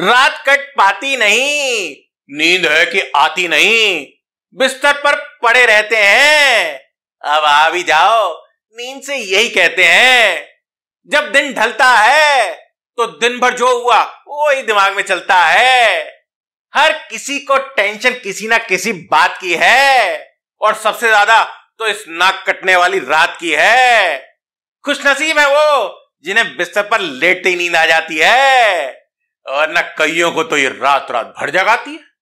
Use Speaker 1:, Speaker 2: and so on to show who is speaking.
Speaker 1: रात कट पाती नहीं नींद है कि आती नहीं बिस्तर पर पड़े रहते हैं अब आ भी जाओ नींद से यही कहते हैं जब दिन ढलता है तो दिन भर जो हुआ वो ही दिमाग में चलता है हर किसी को टेंशन किसी ना किसी बात की है और सबसे ज्यादा तो इस नाक कटने वाली रात की है खुशनसीब है वो जिन्हें बिस्तर पर लेटते ही नींद आ जाती है और न कईयों को तो ये रात रात भर जगाती है